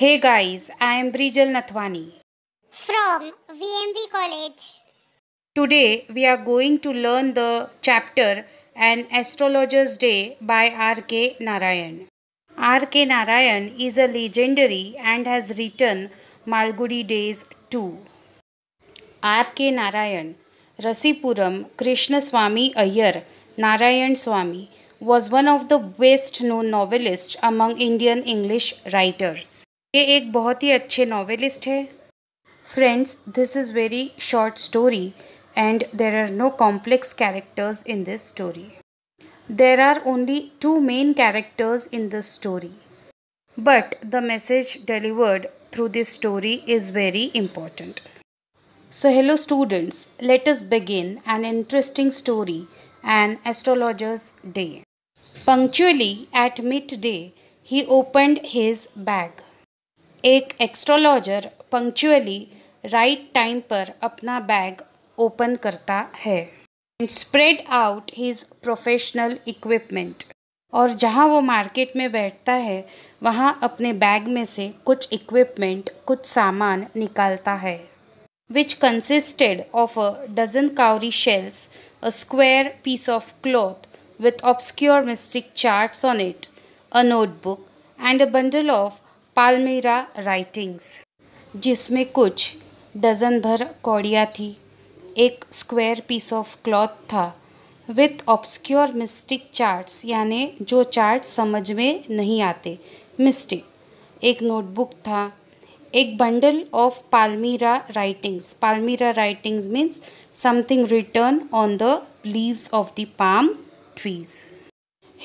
Hey guys, I am Brijal Nathwani from VMV College. Today we are going to learn the chapter An Astrologer's Day by R.K. Narayan. R.K. Narayan is a legendary and has written Malgudi Days too. R.K. Narayan, Rasipuram Swami Ayer Narayan Swami was one of the best known novelists among Indian English writers. ये एक बहुत ही अच्छे novelist है friends this is very short story and there are no complex characters in this story there are only two main characters in this story but the message delivered through this story is very important so hello students let us begin an interesting story and astrologer's day punctually at mid day he opened his bag एक astrologer punctually right time पर अपना bag open करता है and spread out his professional equipment और जहाँ वो market में बैठता है वहाँ अपने बैग में से कुछ इक्विपमेंट कुछ सामान निकालता है which consisted of a dozen cowrie shells a square piece of cloth with obscure mystic chart on it a notebook and a bundle of palmyra writings जिसमें कुछ डजन भर कौड़ियाँ थी एक स्क्वायर पीस ऑफ क्लॉथ था with obscure mystic charts यानि जो chart समझ में नहीं आते मिस्टिक एक नोटबुक था एक bundle of palmyra writings palmyra writings means something written on the leaves of the palm trees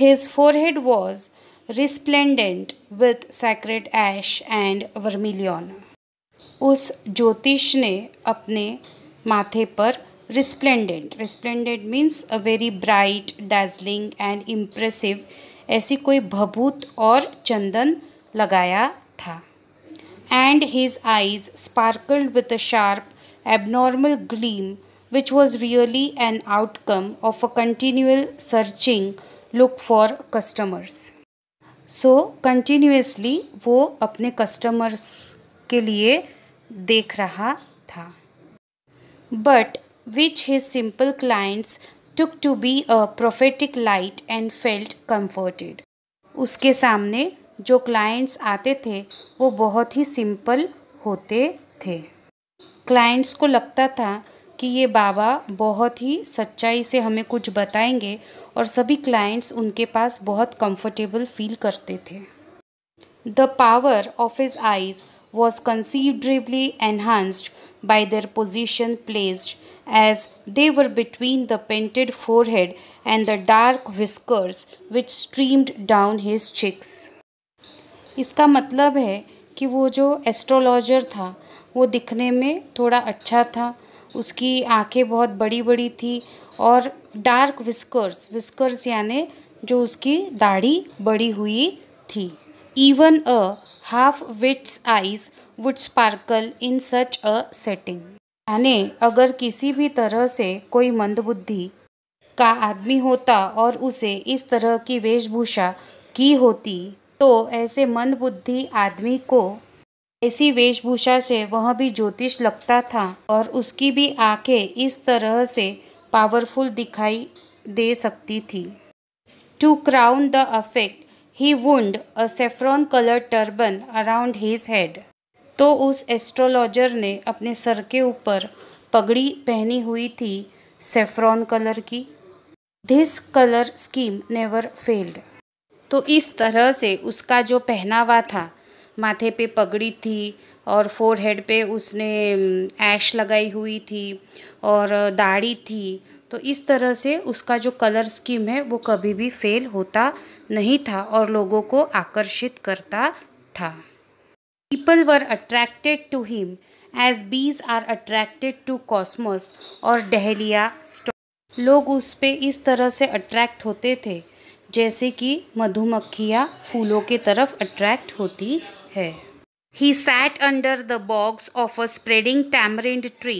his forehead was resplendent with sacred ash and vermilion. उस ज्योतिष ने अपने माथे पर resplendent, resplendent means a very bright, dazzling and impressive ऐसी कोई भभूत और चंदन लगाया था and his eyes sparkled with a sharp abnormal gleam which was really an outcome of a continual searching look for customers so so, continuously वो अपने customers के लिए देख रहा था but which his simple clients took to be a prophetic light and felt comforted उसके सामने जो क्लाइंट्स आते थे वो बहुत ही सिंपल होते थे क्लाइंट्स को लगता था कि ये बाबा बहुत ही सच्चाई से हमें कुछ बताएंगे और सभी क्लाइंट्स उनके पास बहुत कंफर्टेबल फील करते थे the power of his eyes was considerably enhanced their position placed as they they between the painted forehead and the dark whiskers which streamed down his cheeks इसका मतलब है कि वो जो एस्ट्रोलॉजर था वो दिखने में थोड़ा अच्छा था उसकी आँखें बहुत बड़ी बड़ी थी और डार्क विस्कर्स विस्कर्स यानि जो उसकी दाढ़ी बड़ी हुई थी even a half wit's eyes would sparkle in such a setting यानी अगर किसी भी तरह से कोई मंदबुद्धि का आदमी होता और उसे इस तरह की वेशभूषा की होती तो ऐसे मंदबुद्धि आदमी को ऐसी वेशभूषा से वह भी ज्योतिष लगता था और उसकी भी आंखें इस तरह से पावरफुल दिखाई दे सकती थी to crown the effect he wound a saffron colour turban around his head तो उस एस्ट्रोलॉजर ने अपने सर के ऊपर पगड़ी पहनी हुई थी सेफ्रॉन कलर की this colour scheme never failed तो इस तरह से उसका जो पहनावा था माथे पे पगड़ी थी और फोरहेड पे उसने ऐश लगाई हुई थी और दाढ़ी थी तो इस तरह से उसका जो कलर स्कीम है वो कभी भी फेल होता नहीं था और लोगों को आकर्षित करता था people were attracted to him as bees are attracted to cosmos और डहलिया लोग उस पर इस तरह से अट्रैक्ट होते थे जैसे कि मधुमक्खियाँ फूलों के तरफ अट्रैक्ट होती है he sat under the boughs of a spreading tamarind tree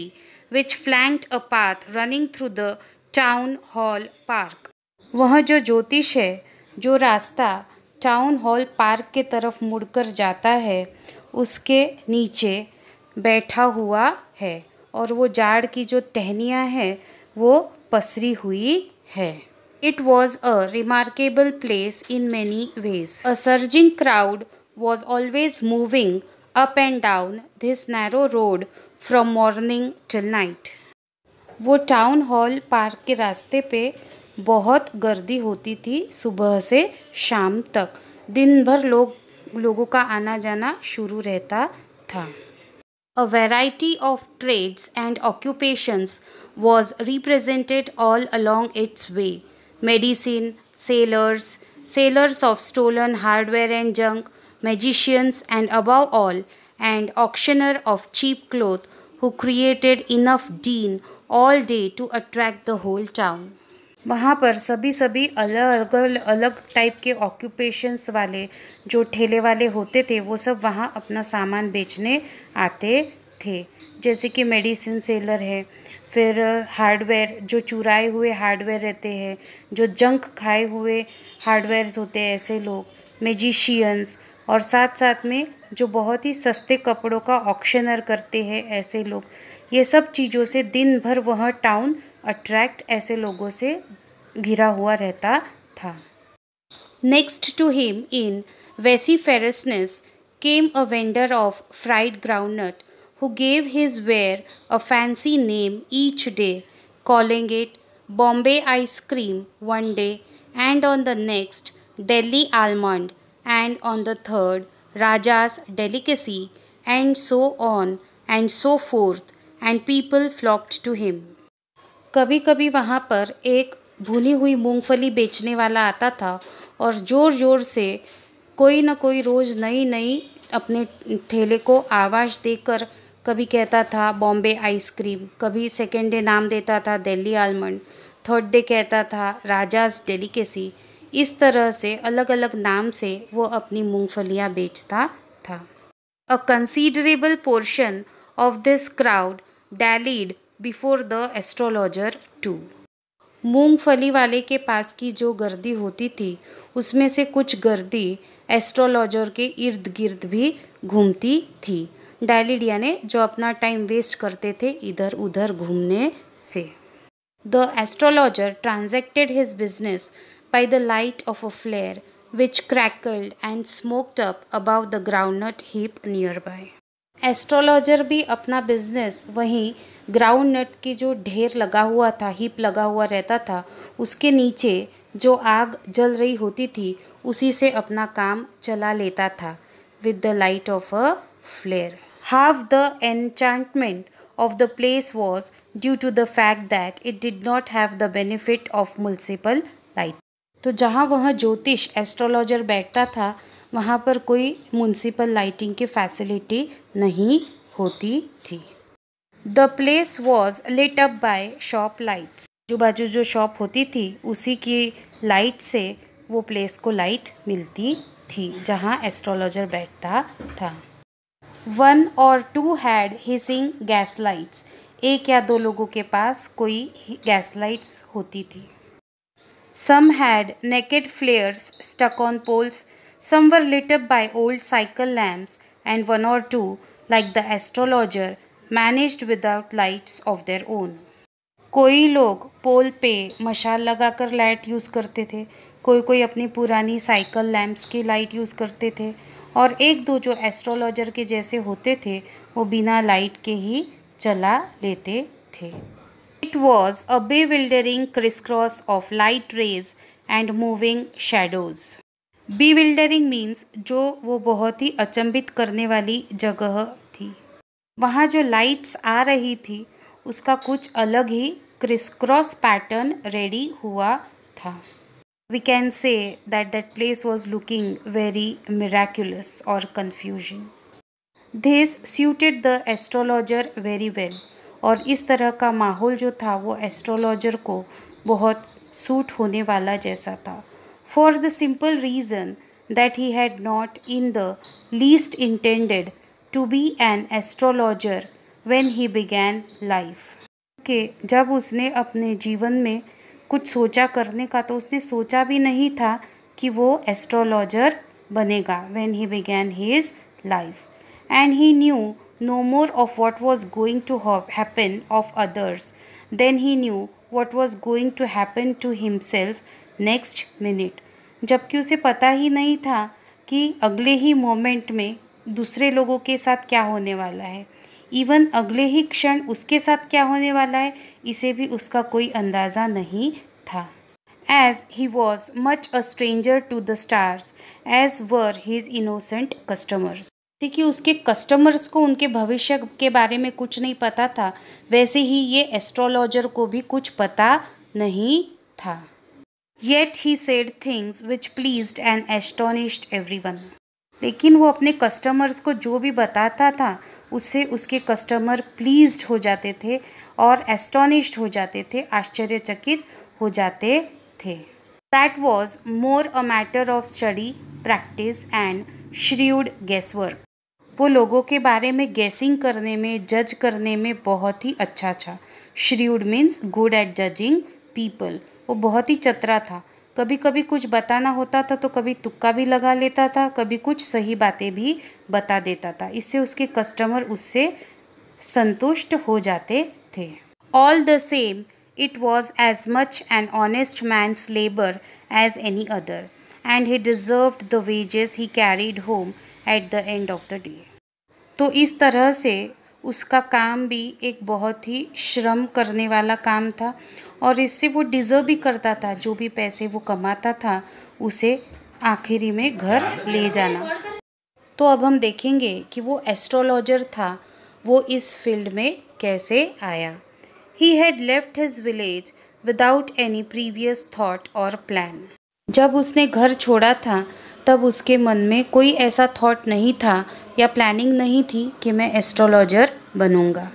which flanked a path running through the town hall park वह जो ज्योतिष है जो रास्ता टाउन हॉल पार्क के तरफ मुड़कर जाता है उसके नीचे बैठा हुआ है और वो जाड़ की जो टहनियाँ हैं वो पसरी हुई है it was a remarkable place in many ways a surging crowd was always moving up and down this narrow road from morning till night. वो टाउन हॉल पार्क के रास्ते पे बहुत गर्दी होती थी सुबह से शाम तक दिन भर लोग लोगों का आना जाना शुरू रहता था A variety of trades and occupations was represented all along its way. Medicine, sailors, sailors of stolen hardware and junk, magicians, and above all, an auctioneer of cheap cloth who created enough din all day to attract the whole town. वहाँ पर सभी सभी अलग अलग अलग type के occupations वाले जो ठेले वाले होते थे वो सब वहाँ अपना सामान बेचने आते थे जैसे कि मेडिसिन सेलर है फिर हार्डवेयर जो चुराए हुए हार्डवेयर रहते हैं जो जंक खाए हुए हार्डवेयर्स होते हैं ऐसे लोग मेजिशियंस और साथ साथ में जो बहुत ही सस्ते कपड़ों का ऑक्शनर करते हैं ऐसे लोग ये सब चीज़ों से दिन भर वह टाउन अट्रैक्ट ऐसे लोगों से घिरा हुआ रहता था next to him in fairness came a vendor of fried groundnut who gave his ware a fancy name each day calling it Bombay ice cream one day and on the next Delhi almond and on the third, Raja's delicacy, and so on and so forth, and people flocked to him. kabhi kabhi wahan par ek bhuni hui moongfali bechne wala aata tha aur zor zor se koi na koi roz nayi nayi apne thele ko aawaz dekar कभी कहता था Bombay ice cream कभी second day नाम देता था Delhi almond third day कहता था राजाज delicacy इस तरह से अलग अलग नाम से वो अपनी मूँगफलियाँ बेचता था a considerable portion of this crowd dallied before the astrologer too मूँगफली वाले के पास की जो गर्दी होती थी उसमें से कुछ गर्दी एस्ट्रोलॉजर के इर्द गिर्द भी घूमती थी डैलीड यानी जो अपना टाइम वेस्ट करते थे इधर उधर घूमने से the astrologer transacted his business by the light of a flare which crackled and smoked up above the groundnut heap nearby. Astrologer भी अपना बिजनेस वहीं ग्राउंड नट की जो ढेर लगा हुआ था हीप लगा हुआ रहता था उसके नीचे जो आग जल रही होती थी उसी से अपना काम चला लेता था with the light of a flare half the enchantment of the place was due to the fact that it did not have the benefit of municipal तो जहाँ वह ज्योतिष एस्ट्रोलॉजर बैठता था वहाँ पर कोई म्यूनसिपल लाइटिंग की फैसिलिटी नहीं होती थी the place was lit up by shop lights जो बाजू जो शॉप होती थी उसी की लाइट से वो प्लेस को लाइट मिलती थी जहाँ एस्ट्रोलॉजर बैठता था वन और two had hissing gas lights एक या दो लोगों के पास कोई गैस लाइट्स होती थी Some had naked flares stuck on poles, some were lit up by old cycle lamps, and one or two, like the astrologer, managed without lights of their own. कोई लोग पोल पे मशाल लगाकर लाइट यूज़ करते थे कोई कोई अपनी पुरानी साइकिल लैम्प्स की लाइट यूज़ करते थे और एक दो जो एस्ट्रोलॉजर के जैसे होते थे वो बिना लाइट के ही चला लेते थे was a bewildering crisscross of light rays and moving shadows. Bewildering means जो वो बहुत ही अचंभित करने वाली जगह थी वहाँ जो lights आ रही थी उसका कुछ अलग ही crisscross pattern ready हुआ था we can say that that place was looking very miraculous or confusing. This suited the astrologer very well और इस तरह का माहौल जो था वो एस्ट्रोलॉजर को बहुत सूट होने वाला जैसा था for the simple reason that he had not in the least intended to be an astrologer when he began life के जब उसने अपने जीवन में कुछ सोचा करने का तो उसने सोचा भी नहीं था कि वो एस्ट्रोलॉजर बनेगा when he began his life and he knew no more of what was going to happen of others than he knew what was going to happen to himself next minute. जबकि उसे पता ही नहीं था कि अगले ही moment में दूसरे लोगों के साथ क्या होने वाला है इवन अगले ही क्षण उसके साथ क्या होने वाला है इसे भी उसका कोई अंदाज़ा नहीं था as he was much a stranger to the stars as were his innocent customers जैसे कि उसके कस्टमर्स को उनके भविष्य के बारे में कुछ नहीं पता था वैसे ही ये एस्ट्रोलॉजर को भी कुछ पता नहीं था yet he said things which pleased and astonished everyone लेकिन वो अपने कस्टमर्स को जो भी बताता था उससे उसके कस्टमर प्लीज्ड हो जाते थे और एस्टोनिश्ड हो जाते थे आश्चर्यचकित हो जाते थे that was more a matter of study practice and shrewd work वो लोगों के बारे में गेसिंग करने में जज करने में बहुत ही अच्छा था shrewd means good at judging people वो बहुत ही चतरा था कभी कभी कुछ बताना होता था तो कभी तुक्का भी लगा लेता था कभी कुछ सही बातें भी बता देता था इससे उसके कस्टमर उससे संतुष्ट हो जाते थे all the same it was as much and honest man's labour as any other and he deserve the wages he carried home at the end of the day तो इस तरह से उसका काम भी एक बहुत ही श्रम करने वाला काम था और इससे वो डिज़र्व भी करता था जो भी पैसे वो कमाता था उसे आखिरी में घर ले जाना तो अब हम देखेंगे कि वो एस्ट्रोलॉजर था वो इस फील्ड में कैसे आया he had left his village without any previous thought और प्लान जब उसने घर छोड़ा था तब उसके मन में कोई ऐसा थॉट नहीं था या प्लानिंग नहीं थी कि मैं एस्ट्रोलॉजर बनूंगा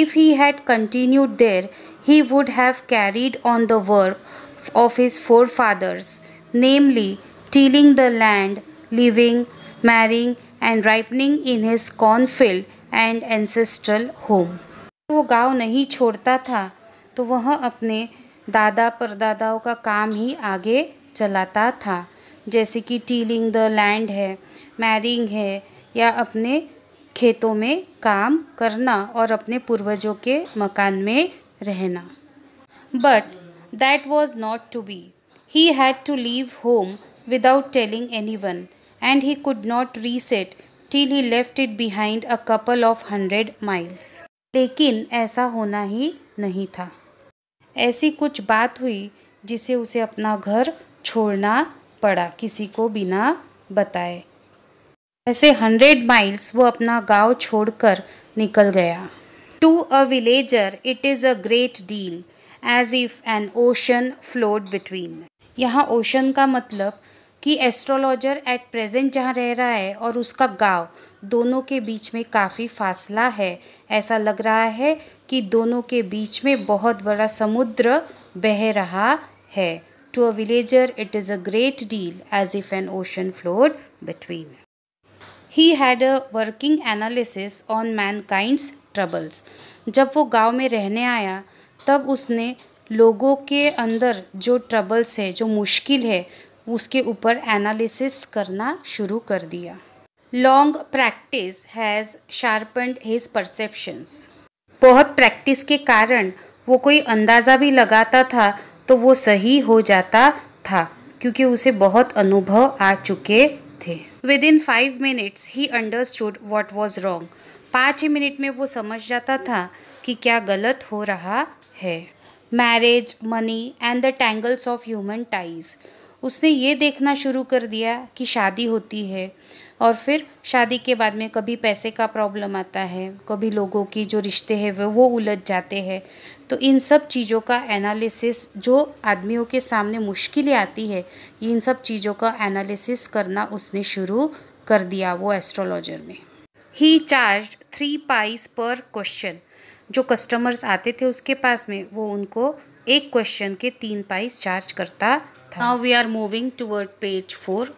if he had continued there he would have carried on the work of his forefathers namely tilling the land living marrying and ripening in his cornfield and ancestral home वो गांव नहीं छोड़ता था तो वह अपने दादा परदादाओं का काम ही आगे चलाता था जैसे कि टीलिंग द लैंड है मैरिंग है या अपने खेतों में काम करना और अपने पूर्वजों के मकान में रहना but that was not to be he had to leave home without telling anyone and he could not rest till he left it behind a couple of hundred miles लेकिन ऐसा होना ही नहीं था ऐसी कुछ बात हुई जिसे उसे अपना घर छोड़ना पड़ा किसी को बिना बताए ऐसे हंड्रेड माइल्स वो अपना गांव छोड़कर निकल गया to a villager it is a great deal as if an ocean flowed between यहाँ ओशन का मतलब कि एस्ट्रोलॉजर एट प्रेजेंट जहाँ रह रहा है और उसका गांव दोनों के बीच में काफ़ी फासला है ऐसा लग रहा है कि दोनों के बीच में बहुत बड़ा समुद्र बह रहा है To a villager, it is a great deal as if an ocean flowed between. He had a working analysis of mankind's troubles जब वो गांव में रहने आया तब उसने लोगों के अंदर जो ट्रबल्स है जो मुश्किल है उसके ऊपर एनालिसिस करना शुरू कर दिया long practice has sharpened his perceptions बहुत प्रैक्टिस के कारण वो कोई अंदाज़ा भी लगाता था तो वो सही हो जाता था क्योंकि उसे बहुत अनुभव आ चुके थे विद इन फाइव मिनट्स ही अंडरस्टूड वॉट वॉज रॉन्ग पाँच ही मिनट में वो समझ जाता था कि क्या गलत हो रहा है marriage money and the tangles of human ties उसने ये देखना शुरू कर दिया कि शादी होती है और फिर शादी के बाद में कभी पैसे का प्रॉब्लम आता है कभी लोगों की जो रिश्ते हैं वो वो उलझ जाते हैं तो इन सब चीज़ों का एनालिसिस जो आदमियों के सामने मुश्किलें आती है इन सब चीज़ों का एनालिसिस करना उसने शुरू कर दिया वो एस्ट्रोलॉजर ने he charge three pies per question जो कस्टमर्स आते थे उसके पास में वो उनको एक क्वेश्चन के तीन पाइस चार्ज करता था now we are moving toward page four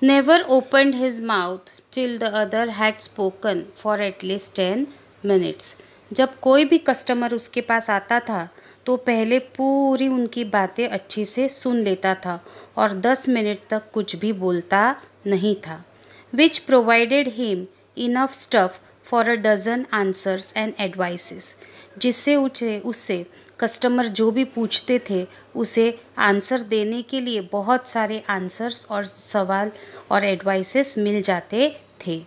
never opened his mouth till the other had spoken for at least ten minutes. जब कोई भी कस्टमर उसके पास आता था तो पहले पूरी उनकी बातें अच्छे से सुन लेता था और दस मिनट तक कुछ भी बोलता नहीं था which provided him enough stuff for a dozen answers and advices जिससे उसे उससे कस्टमर जो भी पूछते थे उसे आंसर देने के लिए बहुत सारे आंसर्स और सवाल और एडवाइसेस मिल जाते थे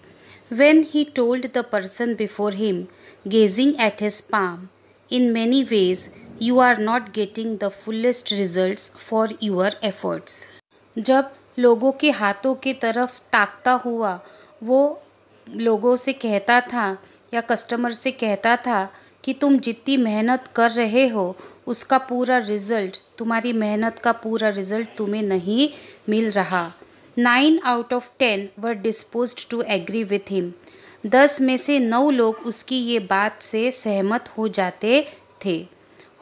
when he told the person before him gazing at his palm in many ways you are not getting the fullest result for your efforts जब लोगों के हाथों की तरफ ताकता हुआ वो लोगों से कहता था या कस्टमर से कहता था कि तुम जितनी मेहनत कर रहे हो उसका पूरा रिज़ल्ट तुम्हारी मेहनत का पूरा रिज़ल्ट तुम्हें नहीं मिल रहा nine out of ten were disposed to agree with him दस में से नौ लोग उसकी ये बात से सहमत हो जाते थे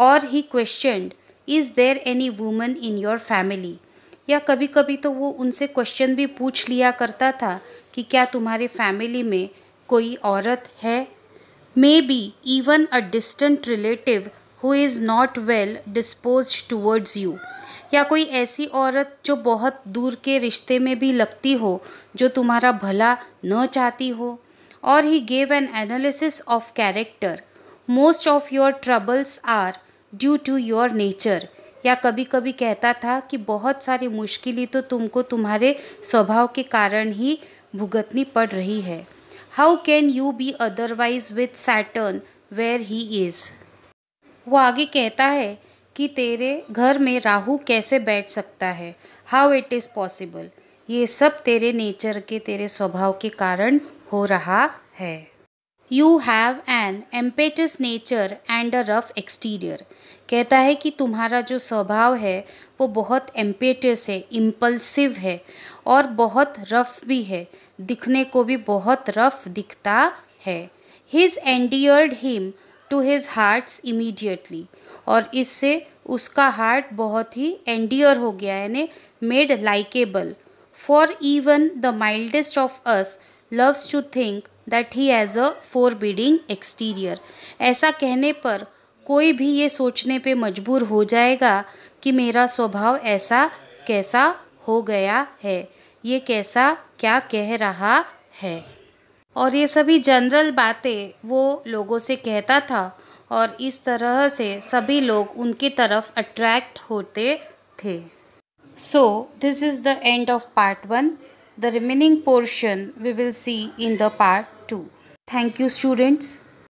और he question is there any woman in your family या कभी कभी तो वो उनसे क्वेश्चन भी पूछ लिया करता था कि क्या तुम्हारे फैमिली में कोई औरत है be even a distant relative who is not well disposed towards you या कोई ऐसी औरत जो बहुत दूर के रिश्ते में भी लगती हो जो तुम्हारा भला न चाहती हो और he gave an analysis of character most of your troubles are due to your nature या कभी कभी कहता था कि बहुत सारी मुश्किलें तो तुमको तुम्हारे स्वभाव के कारण ही भुगतनी पड़ रही है how can you be otherwise with Saturn where he is वो आगे कहता है कि तेरे घर में राहु कैसे बैठ सकता है हाउ इट इज़ पॉसिबल ये सब तेरे नेचर के तेरे स्वभाव के कारण हो रहा है you have an impetuous nature and a rough exterior कहता है कि तुम्हारा जो स्वभाव है वो बहुत एम्पेटस है इम्पल्सिव है और बहुत रफ भी है दिखने को भी बहुत रफ दिखता है his endeared him to his hearts immediately और इससे उसका हार्ट बहुत ही एंडियर हो गया यानी made likeable for even the mildest of us to think that he he a forbidding exterior ऐसा कहने पर कोई भी ये सोचने पे मजबूर हो जाएगा कि मेरा स्वभाव ऐसा कैसा हो गया है ये कैसा क्या कह रहा है और ये सभी जनरल बातें वो लोगों से कहता था और इस तरह से सभी लोग उनकी तरफ अट्रैक्ट होते थे so this is the end of part one The remaining portion we will see in the part 2. Thank you students.